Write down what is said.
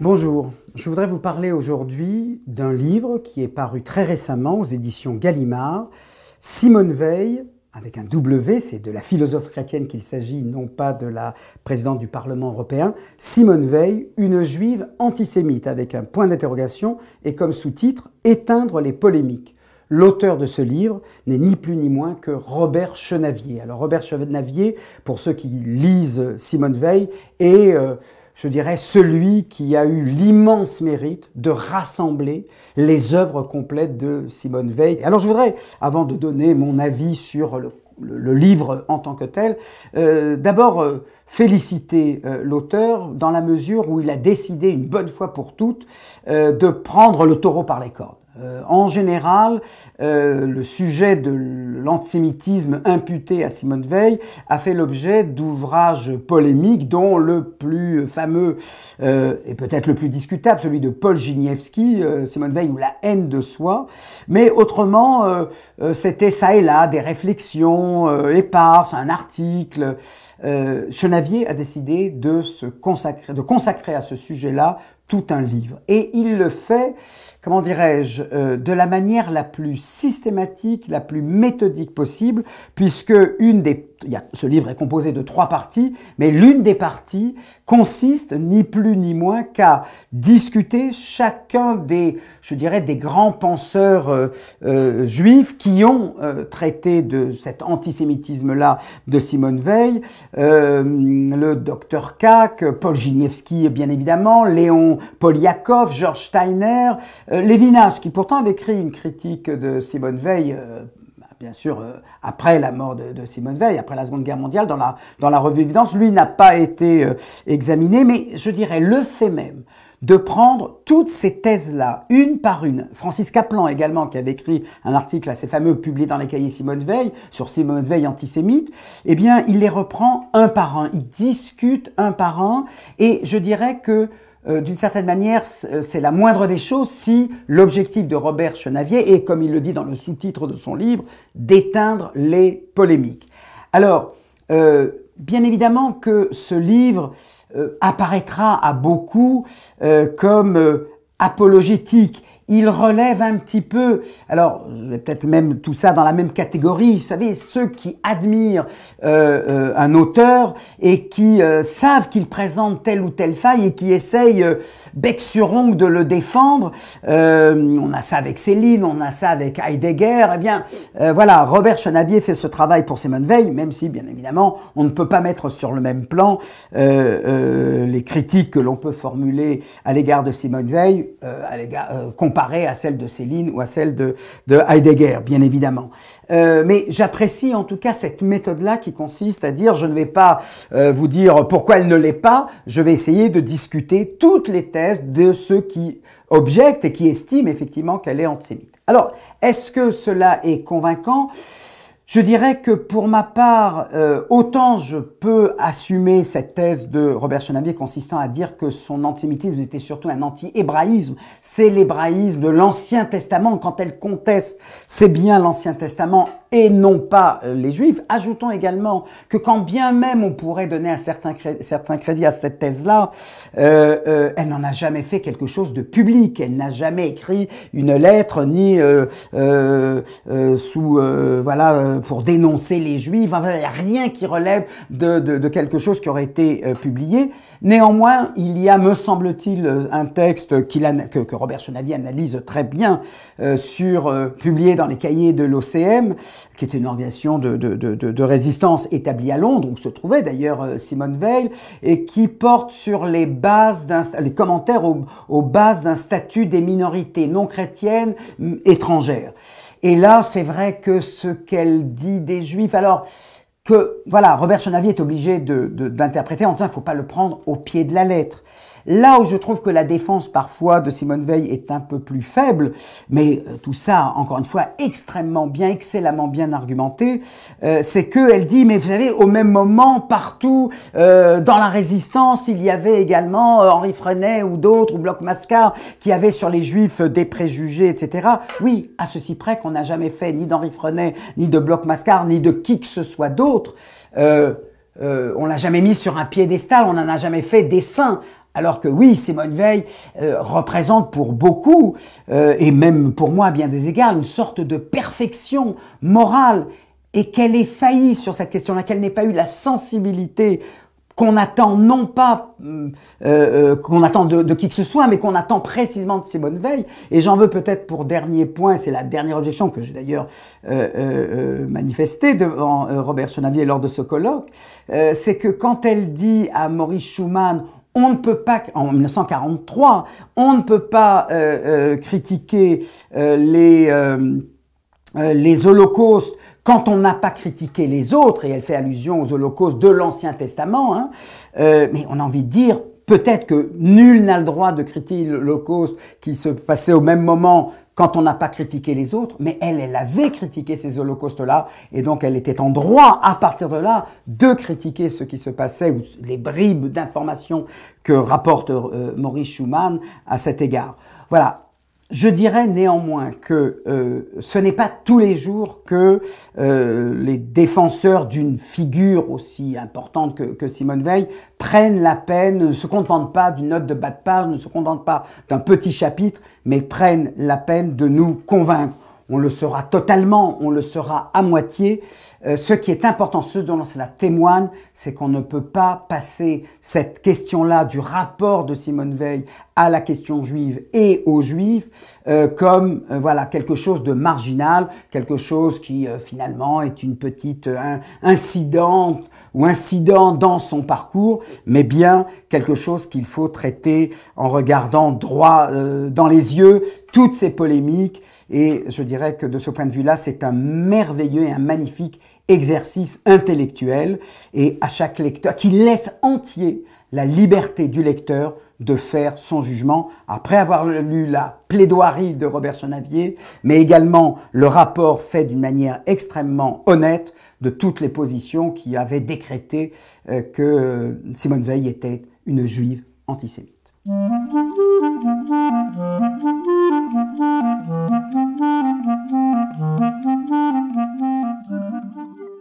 Bonjour, je voudrais vous parler aujourd'hui d'un livre qui est paru très récemment aux éditions Gallimard, Simone Veil, avec un W, c'est de la philosophe chrétienne qu'il s'agit, non pas de la présidente du Parlement européen, Simone Veil, une juive antisémite, avec un point d'interrogation et comme sous-titre Éteindre les polémiques. L'auteur de ce livre n'est ni plus ni moins que Robert Chenavier. Alors Robert Chenavier, pour ceux qui lisent Simone Veil, est, euh, je dirais, celui qui a eu l'immense mérite de rassembler les œuvres complètes de Simone Veil. Alors je voudrais, avant de donner mon avis sur le livre en tant que tel. Euh, d'abord, euh, féliciter l'auteur dans la mesure où il a décidé une bonne fois pour toutes de prendre le taureau par les cordes. Euh, en général, euh, le sujet de l'antisémitisme imputé à Simone Veil a fait l'objet d'ouvrages polémiques, dont le plus fameux euh, et peut-être le plus discutable, celui de Paul Giniewski, Simone Veil ou La haine de soi. Mais autrement, c'était ça et là des réflexions éparses, un article. Chenavier a décidé de se consacrer, de consacrer à ce sujet-là tout un livre, et il le fait comment dirais-je, euh, de la manière la plus systématique, la plus méthodique possible, puisque une des, y a, ce livre est composé de trois parties, mais l'une des parties consiste ni plus ni moins qu'à discuter chacun des, je dirais, des grands penseurs euh, euh, juifs qui ont traité de cet antisémitisme-là de Simone Veil, le docteur Kac, Paul Giniewski bien évidemment, Léon Poliakov, Georges Steiner, euh, Lévinas, qui pourtant avait écrit une critique de Simone Veil, euh, bah, bien sûr, euh, après la mort de, Simone Veil, après la Seconde Guerre mondiale, dans la, dans la revue Évidence, lui n'a pas été examiné, mais je dirais le fait même de prendre toutes ces thèses-là, une par une. Francis Kaplan également, qui avait écrit un article assez fameux publié dans les cahiers Simone Veil, sur Simone Veil antisémite, eh bien, il les reprend un par un, il discute un par un, et je dirais que euh, d'une certaine manière, euh, c'est la moindre des choses si l'objectif de Robert Chenavier est, comme il le dit dans le sous-titre de son livre, d'éteindre les polémiques. Alors, euh, bien évidemment que ce livre apparaîtra à beaucoup comme apologétique il relève un petit peu, alors peut-être même tout ça dans la même catégorie, vous savez, ceux qui admirent euh, euh, un auteur et qui euh, savent qu'il présente telle ou telle faille et qui essayent bec sur ongle de le défendre. on a ça avec Céline, on a ça avec Heidegger. Eh bien, voilà, Robert Chenavier fait ce travail pour Simone Veil, même si, bien évidemment, on ne peut pas mettre sur le même plan les critiques que l'on peut formuler à l'égard de Simone Veil, à l'égard à celle de Céline ou à celle de, Heidegger, bien évidemment. Euh, mais j'apprécie en tout cas cette méthode-là qui consiste à dire je ne vais pas euh, vous dire pourquoi elle ne l'est pas, je vais essayer de discuter toutes les thèses de ceux qui objectent et qui estiment effectivement qu'elle est antisémite. Alors, est-ce que cela est convaincant je dirais que pour ma part, euh, autant je peux assumer cette thèse de Robert Chenabier consistant à dire que son antisémitisme était surtout un anti-hébraïsme. C'est l'hébraïsme de l'Ancien Testament. Quand elle conteste, c'est bien l'Ancien Testament et non pas euh, les Juifs. Ajoutons également que quand bien même on pourrait donner un certain, crédit à cette thèse-là, euh, elle n'en a jamais fait quelque chose de public. Elle n'a jamais écrit une lettre ni sous voilà pour dénoncer les Juifs. il n'y a rien qui relève de, quelque chose qui aurait été euh, publié. Néanmoins, il y a, me semble-t-il, euh, un texte que, Robert Chenavier analyse très bien euh, sur publié dans les cahiers de l'OCM, qui est une organisation de, résistance établie à Londres, où se trouvait d'ailleurs Simone Veil, et qui porte sur les bases d'un les commentaires aux, aux bases d'un statut des minorités non chrétiennes étrangères. Et là, c'est vrai que ce qu'elle dit des Juifs, alors que, voilà, Robert Chenavier est obligé d'interpréter de, en disant, il ne faut pas le prendre au pied de la lettre. Là où je trouve que la défense parfois de Simone Veil est un peu plus faible, mais euh, tout ça, encore une fois, extrêmement bien, excellemment bien argumenté, euh, c'est c'est elle dit, mais vous savez, au même moment, partout, euh, dans la résistance, il y avait également Henri Frenet ou d'autres, ou Bloc Mascar, qui avaient sur les juifs des préjugés, etc. Oui, à ceci près qu'on n'a jamais fait ni d'Henri Frenet, ni de Bloc Mascar, ni de qui que ce soit d'autre. Euh, on l'a jamais mis sur un piédestal, on n'en a jamais fait des saints. Alors que oui, Simone Veil euh, représente pour beaucoup, euh, et même pour moi à bien des égards, une sorte de perfection morale, et qu'elle est faillie sur cette question-là, qu'elle n'ait pas eu la sensibilité qu'on attend non pas euh, qu'on attend de, qui que ce soit, mais qu'on attend précisément de Simone Veil. Et j'en veux peut-être pour dernier point, c'est la dernière objection que j'ai d'ailleurs manifestée devant Robert Sonavier lors de ce colloque, c'est que quand elle dit à Maurice Schumann on ne peut pas, en 1943, on ne peut pas euh, euh, critiquer euh, les, les holocaustes quand on n'a pas critiqué les autres, et elle fait allusion aux holocaustes de l'Ancien Testament, hein. mais on a envie de dire, Peut-être que nul n'a le droit de critiquer l'Holocauste qui se passait au même moment quand on n'a pas critiqué les autres, mais elle, elle avait critiqué ces holocaustes-là, et donc elle était en droit, à partir de là, de critiquer ce qui se passait, ou les bribes d'informations que rapporte euh, Maurice Schumann à cet égard. Voilà, je dirais néanmoins que euh, ce n'est pas tous les jours que euh, les défenseurs d'une figure aussi importante que, que, Simone Veil prennent la peine, ne se contentent pas d'une note de bas de page, ne se contentent pas d'un petit chapitre, mais prennent la peine de nous convaincre on le sera totalement, on le sera à moitié. Euh, ce qui est important, ce dont cela témoigne, c'est qu'on ne peut pas passer cette question-là du rapport de Simone Veil à la question juive et aux juifs euh, comme euh, voilà quelque chose de marginal, quelque chose qui finalement est une petite incidente ou incident dans son parcours, mais bien quelque chose qu'il faut traiter en regardant droit euh, dans les yeux toutes ces polémiques. Et je dirais que de ce point de vue-là, c'est un merveilleux et un magnifique exercice intellectuel et à chaque lecteur qui laisse entier la liberté du lecteur de faire son jugement après avoir lu la plaidoirie de Robert Chenavier, mais également le rapport fait d'une manière extrêmement honnête de toutes les positions qui avaient décrété euh, que Simone Veil était une juive antisémite.